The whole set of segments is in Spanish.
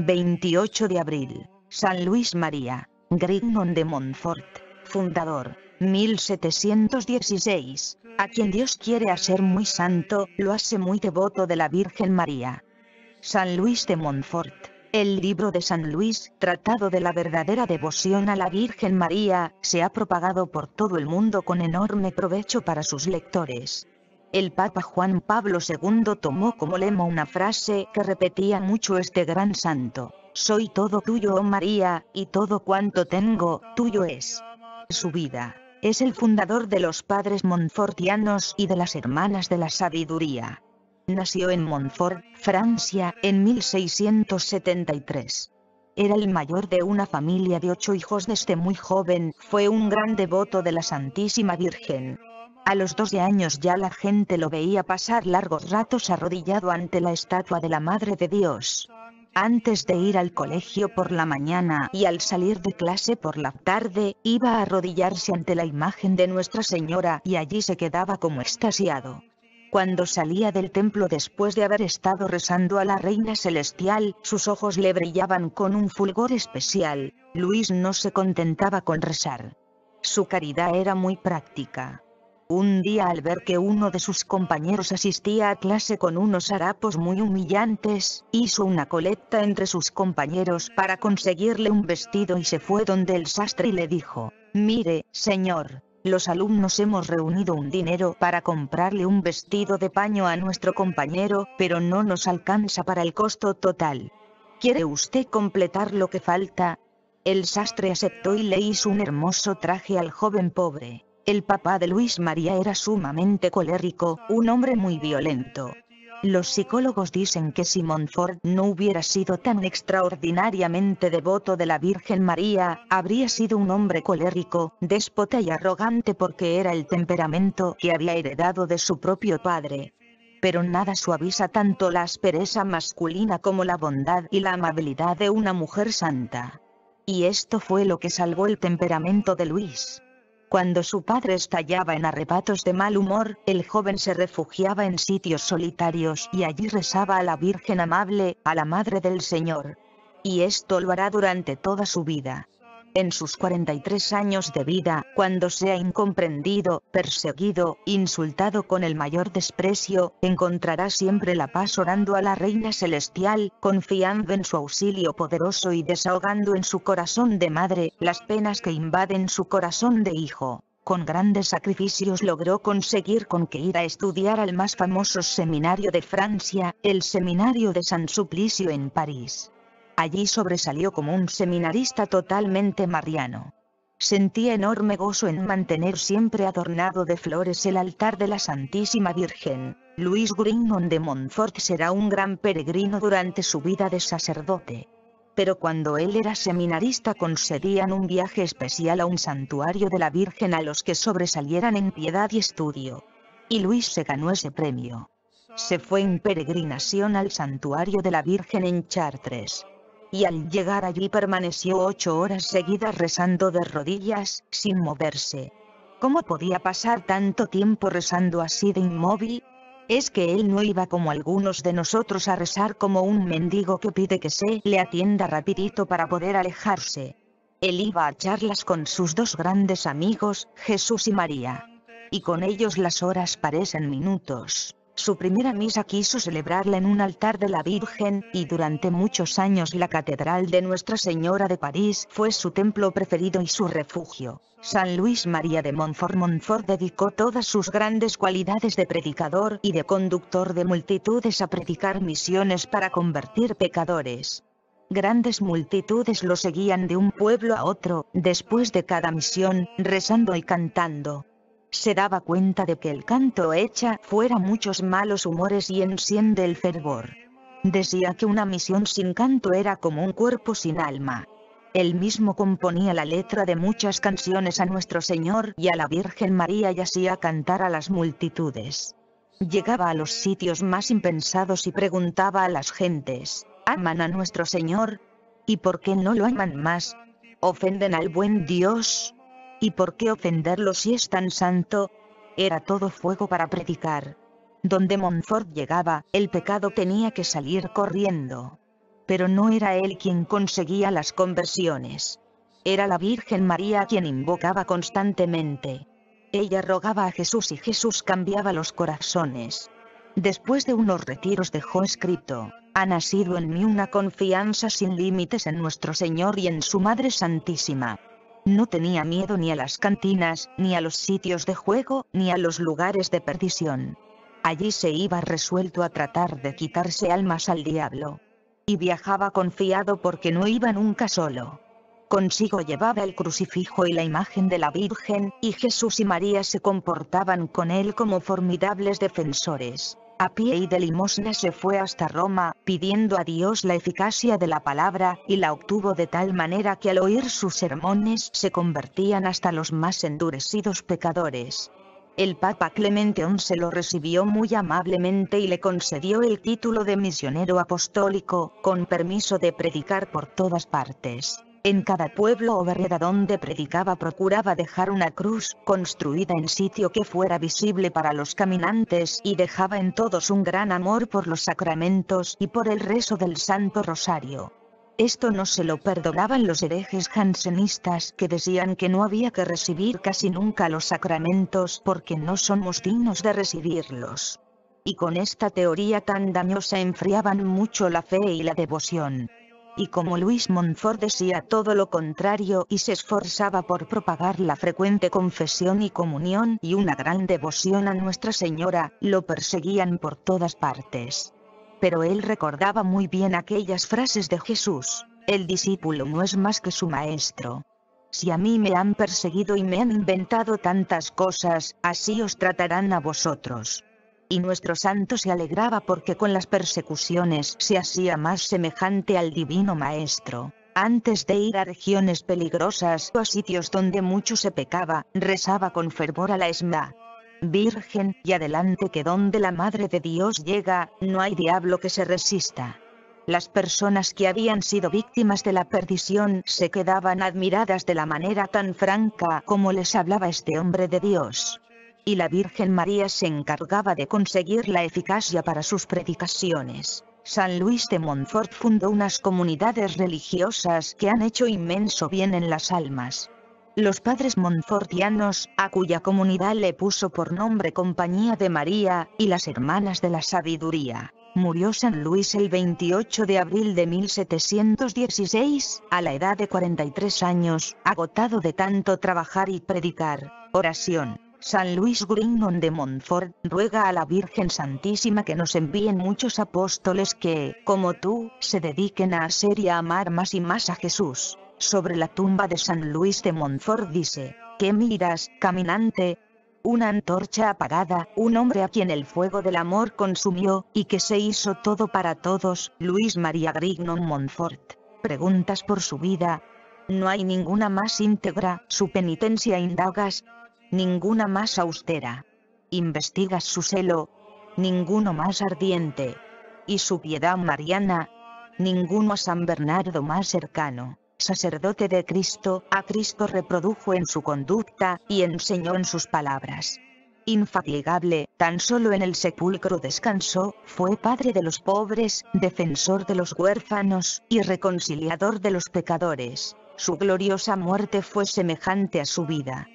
28 de abril, San Luis María, Grignon de Montfort, fundador, 1716, a quien Dios quiere hacer muy santo, lo hace muy devoto de la Virgen María. San Luis de Montfort. El libro de San Luis, Tratado de la verdadera devoción a la Virgen María, se ha propagado por todo el mundo con enorme provecho para sus lectores. El Papa Juan Pablo II tomó como lema una frase que repetía mucho este gran santo. Soy todo tuyo, oh María, y todo cuanto tengo, tuyo es. Su vida. Es el fundador de los padres monfortianos y de las hermanas de la sabiduría. Nació en Montfort, Francia, en 1673 era el mayor de una familia de ocho hijos desde muy joven, fue un gran devoto de la Santísima Virgen, a los 12 años ya la gente lo veía pasar largos ratos arrodillado ante la estatua de la Madre de Dios. Antes de ir al colegio por la mañana y al salir de clase por la tarde, iba a arrodillarse ante la imagen de Nuestra Señora y allí se quedaba como extasiado. Cuando salía del templo después de haber estado rezando a la Reina Celestial, sus ojos le brillaban con un fulgor especial. Luis no se contentaba con rezar. Su caridad era muy práctica. Un día al ver que uno de sus compañeros asistía a clase con unos harapos muy humillantes, hizo una colecta entre sus compañeros para conseguirle un vestido y se fue donde el sastre y le dijo, mire, señor, los alumnos hemos reunido un dinero para comprarle un vestido de paño a nuestro compañero, pero no nos alcanza para el costo total. ¿Quiere usted completar lo que falta? El sastre aceptó y le hizo un hermoso traje al joven pobre. El papá de Luis María era sumamente colérico, un hombre muy violento. Los psicólogos dicen que si Montfort no hubiera sido tan extraordinariamente devoto de la Virgen María, habría sido un hombre colérico, déspota y arrogante porque era el temperamento que había heredado de su propio padre. Pero nada suaviza tanto la aspereza masculina como la bondad y la amabilidad de una mujer santa. Y esto fue lo que salvó el temperamento de Luis. Cuando su padre estallaba en arrebatos de mal humor, el joven se refugiaba en sitios solitarios y allí rezaba a la Virgen amable, a la Madre del Señor. Y esto lo hará durante toda su vida en sus 43 años de vida, cuando sea incomprendido, perseguido, insultado con el mayor desprecio, encontrará siempre la paz orando a la Reina Celestial, confiando en su auxilio poderoso y desahogando en su corazón de madre las penas que invaden su corazón de hijo con grandes sacrificios logró conseguir con que ir a estudiar al más famoso seminario de Francia, el Seminario de San Suplicio en París. Allí sobresalió como un seminarista totalmente mariano. Sentía enorme gozo en mantener siempre adornado de flores el altar de la Santísima Virgen. Luis Grignon de Montfort será un gran peregrino durante su vida de sacerdote. Pero cuando él era seminarista concedían un viaje especial a un santuario de la Virgen a los que sobresalieran en piedad y estudio. Y Luis se ganó ese premio. Se fue en peregrinación al santuario de la Virgen en Chartres y al llegar allí permaneció ocho horas seguidas rezando de rodillas, sin moverse. ¿Cómo podía pasar tanto tiempo rezando así de inmóvil? Es que él no iba como algunos de nosotros a rezar como un mendigo que pide que se le atienda rapidito para poder alejarse. Él iba a charlas con sus dos grandes amigos, Jesús y María. Y con ellos las horas parecen minutos. Su primera misa quiso celebrarla en un altar de la Virgen, y durante muchos años la Catedral de Nuestra Señora de París fue su templo preferido y su refugio. San Luis María de Montfort Montfort dedicó todas sus grandes cualidades de predicador y de conductor de multitudes a predicar misiones para convertir pecadores. Grandes multitudes lo seguían de un pueblo a otro, después de cada misión, rezando y cantando se daba cuenta de que el canto echa fuera muchos malos humores y enciende el fervor. Decía que una misión sin canto era como un cuerpo sin alma. Él mismo componía la letra de muchas canciones a Nuestro Señor y a la Virgen María y hacía cantar a las multitudes. Llegaba a los sitios más impensados y preguntaba a las gentes, ¿aman a Nuestro Señor? ¿Y por qué no lo aman más? ¿Ofenden al buen Dios? ¿Y por qué ofenderlo si es tan santo? Era todo fuego para predicar. Donde Montfort llegaba, el pecado tenía que salir corriendo. Pero no era él quien conseguía las conversiones. Era la Virgen María quien invocaba constantemente. Ella rogaba a Jesús y Jesús cambiaba los corazones. Después de unos retiros dejó escrito, ha nacido en mí una confianza sin límites en nuestro Señor y en su Madre Santísima. No tenía miedo ni a las cantinas, ni a los sitios de juego, ni a los lugares de perdición. Allí se iba resuelto a tratar de quitarse almas al diablo. Y viajaba confiado porque no iba nunca solo. Consigo llevaba el crucifijo y la imagen de la Virgen, y Jesús y María se comportaban con él como formidables defensores a pie y de limosna se fue hasta Roma, pidiendo a Dios la eficacia de la palabra, y la obtuvo de tal manera que al oír sus sermones se convertían hasta los más endurecidos pecadores. El Papa Clemente XI lo recibió muy amablemente y le concedió el título de misionero apostólico, con permiso de predicar por todas partes. En cada pueblo o vereda donde predicaba procuraba dejar una cruz, construida en sitio que fuera visible para los caminantes y dejaba en todos un gran amor por los sacramentos y por el rezo del Santo Rosario. Esto no se lo perdonaban los herejes jansenistas que decían que no había que recibir casi nunca los sacramentos porque no somos dignos de recibirlos. Y con esta teoría tan dañosa enfriaban mucho la fe y la devoción y como Luis Monfort decía todo lo contrario y se esforzaba por propagar la frecuente confesión y comunión y una gran devoción a Nuestra Señora, lo perseguían por todas partes. Pero él recordaba muy bien aquellas frases de Jesús, el discípulo no es más que su maestro. Si a mí me han perseguido y me han inventado tantas cosas, así os tratarán a vosotros y nuestro santo se alegraba porque con las persecuciones se hacía más semejante al divino Maestro. Antes de ir a regiones peligrosas o a sitios donde mucho se pecaba, rezaba con fervor a la Esma. Virgen, y adelante que donde la Madre de Dios llega, no hay diablo que se resista. Las personas que habían sido víctimas de la perdición se quedaban admiradas de la manera tan franca como les hablaba este hombre de Dios y la Virgen María se encargaba de conseguir la eficacia para sus predicaciones. San Luis de Montfort fundó unas comunidades religiosas que han hecho inmenso bien en las almas. Los padres monfortianos, a cuya comunidad le puso por nombre Compañía de María, y las Hermanas de la Sabiduría. Murió San Luis el 28 de abril de 1716, a la edad de 43 años, agotado de tanto trabajar y predicar, oración, San Luis Grignon de Montfort ruega a la Virgen Santísima que nos envíen muchos apóstoles que, como tú, se dediquen a hacer y a amar más y más a Jesús. Sobre la tumba de San Luis de Montfort dice, ¿qué miras, caminante? Una antorcha apagada, un hombre a quien el fuego del amor consumió, y que se hizo todo para todos, Luis María Grignon Montfort. Preguntas por su vida. No hay ninguna más íntegra, su penitencia indagas, ninguna más austera. investiga su celo, ninguno más ardiente. Y su piedad mariana, ninguno a San Bernardo más cercano. Sacerdote de Cristo, a Cristo reprodujo en su conducta y enseñó en sus palabras infatigable, tan solo en el sepulcro descansó, fue padre de los pobres, defensor de los huérfanos, y reconciliador de los pecadores. Su gloriosa muerte fue semejante a su vida.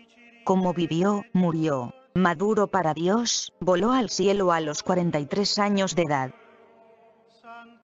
Como vivió, murió. Maduro para Dios, voló al cielo a los 43 años de edad.